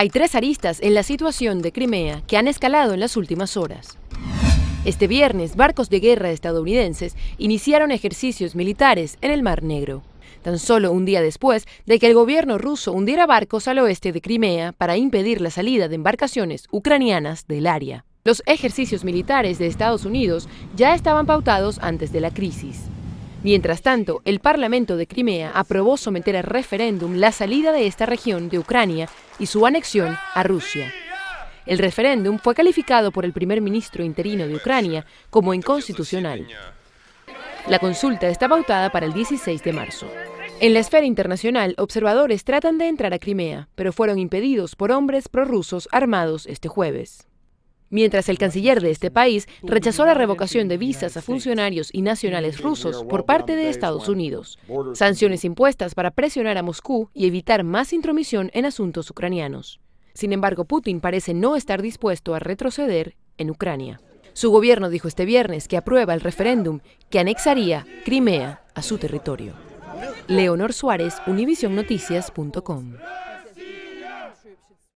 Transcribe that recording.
Hay tres aristas en la situación de Crimea que han escalado en las últimas horas. Este viernes, barcos de guerra estadounidenses iniciaron ejercicios militares en el Mar Negro, tan solo un día después de que el gobierno ruso hundiera barcos al oeste de Crimea para impedir la salida de embarcaciones ucranianas del área. Los ejercicios militares de Estados Unidos ya estaban pautados antes de la crisis. Mientras tanto, el Parlamento de Crimea aprobó someter a referéndum la salida de esta región de Ucrania y su anexión a Rusia. El referéndum fue calificado por el primer ministro interino de Ucrania como inconstitucional. La consulta está pautada para el 16 de marzo. En la esfera internacional, observadores tratan de entrar a Crimea, pero fueron impedidos por hombres prorrusos armados este jueves. Mientras el canciller de este país rechazó la revocación de visas a funcionarios y nacionales rusos por parte de Estados Unidos, sanciones impuestas para presionar a Moscú y evitar más intromisión en asuntos ucranianos. Sin embargo, Putin parece no estar dispuesto a retroceder en Ucrania. Su gobierno dijo este viernes que aprueba el referéndum que anexaría Crimea a su territorio. Leonor Suárez, univisionnoticias.com